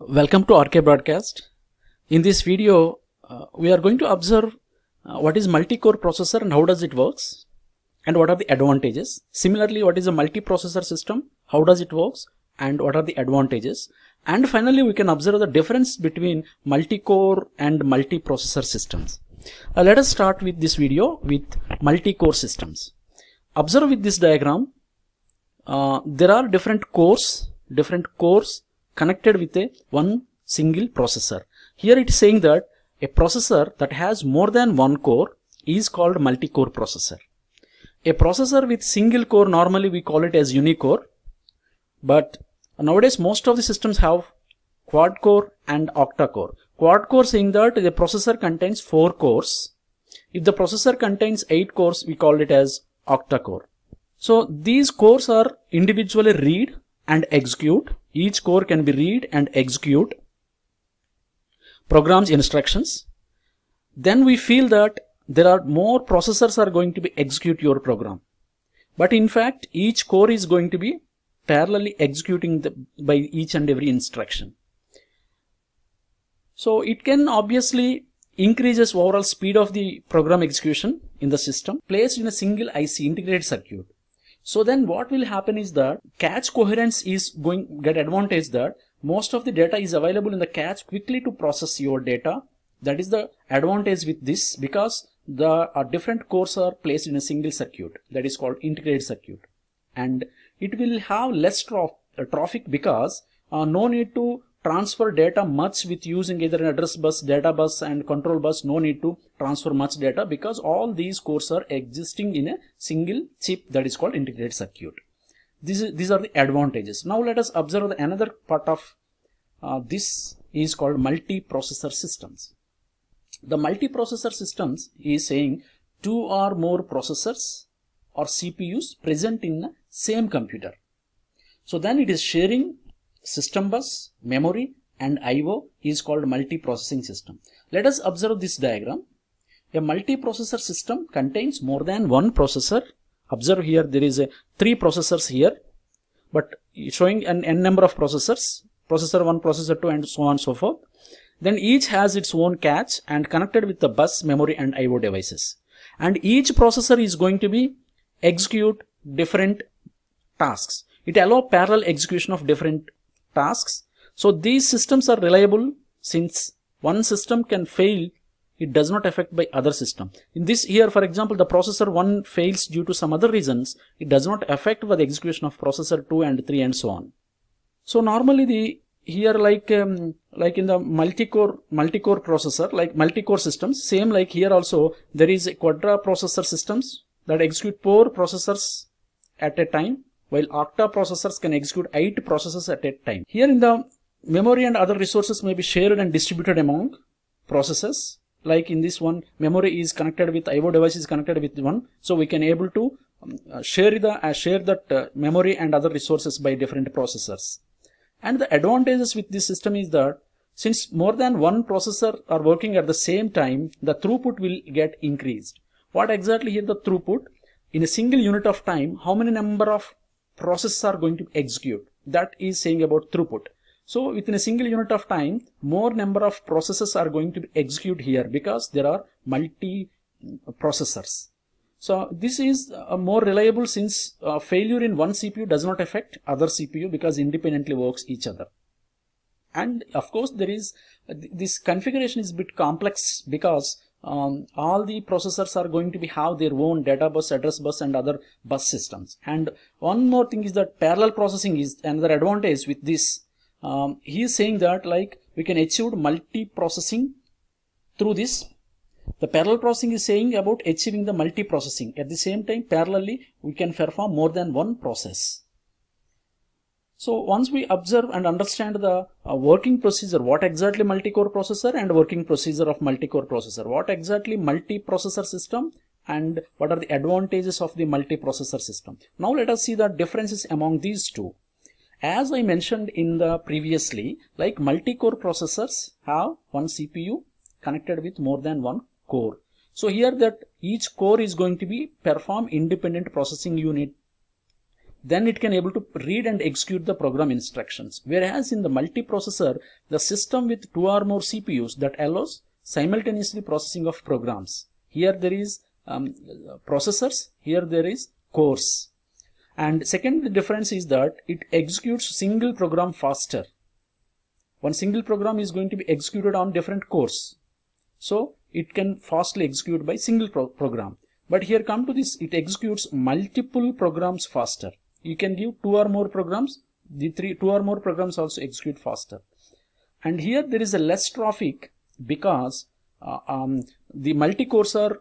Welcome to RK Broadcast. In this video, uh, we are going to observe uh, what is multi-core processor and how does it works and what are the advantages. Similarly, what is a multi-processor system, how does it works and what are the advantages. And finally, we can observe the difference between multi-core and multi-processor systems. Uh, let us start with this video with multi-core systems. Observe with this diagram, uh, there are different cores, different cores connected with a one single processor. Here it is saying that a processor that has more than one core is called multi-core processor. A processor with single core normally we call it as unicore but nowadays most of the systems have quad core and octa core. Quad core saying that the processor contains four cores. If the processor contains eight cores we call it as octa core. So these cores are individually read and execute. Each core can be read and execute programs instructions. Then we feel that there are more processors are going to be execute your program. But in fact, each core is going to be parallelly executing the, by each and every instruction. So it can obviously increases overall speed of the program execution in the system placed in a single IC integrated circuit. So then what will happen is that cache coherence is going get advantage that most of the data is available in the cache quickly to process your data. That is the advantage with this because the uh, different cores are placed in a single circuit that is called integrated circuit and it will have less uh, traffic because uh, no need to transfer data much with using either an address bus, data bus and control bus. No need to transfer much data because all these cores are existing in a single chip that is called integrated circuit. Is, these are the advantages. Now let us observe another part of uh, this is called multi-processor systems. The multi-processor systems is saying two or more processors or CPUs present in the same computer. So then it is sharing System bus, memory and I.O. is called multi-processing system. Let us observe this diagram. A multi-processor system contains more than one processor. Observe here there is a three processors here but showing an n number of processors, processor 1, processor 2 and so on and so forth. Then each has its own cache and connected with the bus, memory and I.O. devices. And each processor is going to be execute different tasks. It allow parallel execution of different tasks. So these systems are reliable since one system can fail, it does not affect by other system. In this here, for example, the processor 1 fails due to some other reasons, it does not affect the execution of processor 2 and 3 and so on. So normally the here like um, like in the multi-core multi-core processor like multi-core systems same like here also there is quadra processor systems that execute four processors at a time while Octa processors can execute 8 processes at a time. Here in the memory and other resources may be shared and distributed among processes. Like in this one, memory is connected with I/O device is connected with one, so we can able to um, uh, share the uh, share that uh, memory and other resources by different processors. And the advantages with this system is that since more than one processor are working at the same time, the throughput will get increased. What exactly is the throughput? In a single unit of time, how many number of processes are going to execute. That is saying about throughput. So within a single unit of time, more number of processes are going to execute here because there are multi uh, processors. So this is more reliable since uh, failure in one CPU does not affect other CPU because independently works each other. And of course there is, uh, this configuration is bit complex because um, all the processors are going to be have their own data bus, address bus and other bus systems. And one more thing is that parallel processing is another advantage with this. Um, he is saying that like we can achieve multi-processing through this. The parallel processing is saying about achieving the multi-processing. At the same time, parallelly, we can perform more than one process. So once we observe and understand the uh, working procedure, what exactly multi-core processor and working procedure of multi-core processor, what exactly multi-processor system and what are the advantages of the multi-processor system. Now let us see the differences among these two. As I mentioned in the previously, like multi-core processors have one CPU connected with more than one core. So here that each core is going to be perform independent processing unit then it can able to read and execute the program instructions. Whereas in the multiprocessor, the system with two or more CPUs that allows simultaneously processing of programs. Here there is um, processors, here there is cores. And second difference is that it executes single program faster. One single program is going to be executed on different cores. So it can fastly execute by single pro program. But here come to this, it executes multiple programs faster you can give two or more programs the three two or more programs also execute faster and here there is a less traffic because uh, um, the multi are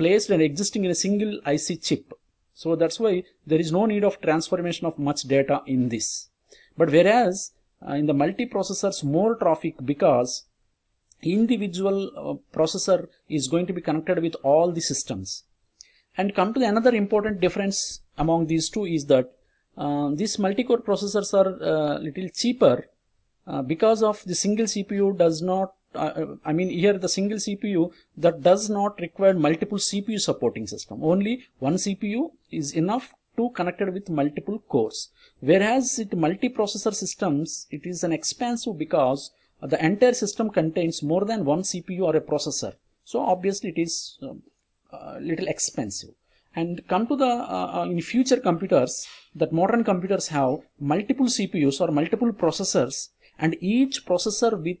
placed and existing in a single IC chip so that's why there is no need of transformation of much data in this but whereas uh, in the multiprocessors more traffic because individual uh, processor is going to be connected with all the systems and come to another important difference among these two is that um, these multi-core processors are uh, little cheaper uh, because of the single CPU does not uh, uh, I mean here the single CPU that does not require multiple CPU supporting system only one CPU is enough to connected with multiple cores whereas it multi-processor systems it is an expensive because the entire system contains more than one CPU or a processor so obviously it is a um, uh, little expensive and come to the uh, in future computers that modern computers have multiple CPUs or multiple processors and each processor with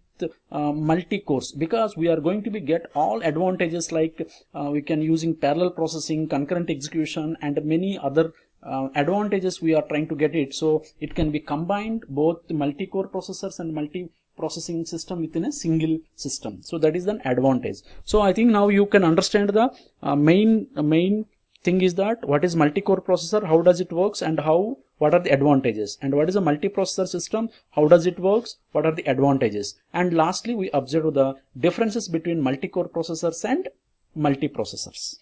uh, multi-cores because we are going to be get all advantages like uh, we can using parallel processing, concurrent execution and many other uh, advantages we are trying to get it. So it can be combined both multi-core processors and multi processing system within a single system so that is an advantage so i think now you can understand the uh, main uh, main thing is that what is multi-core processor, how does it works and how what are the advantages and what is a multi-processor system, how does it works, what are the advantages and lastly we observe the differences between multi-core processors and multi-processors.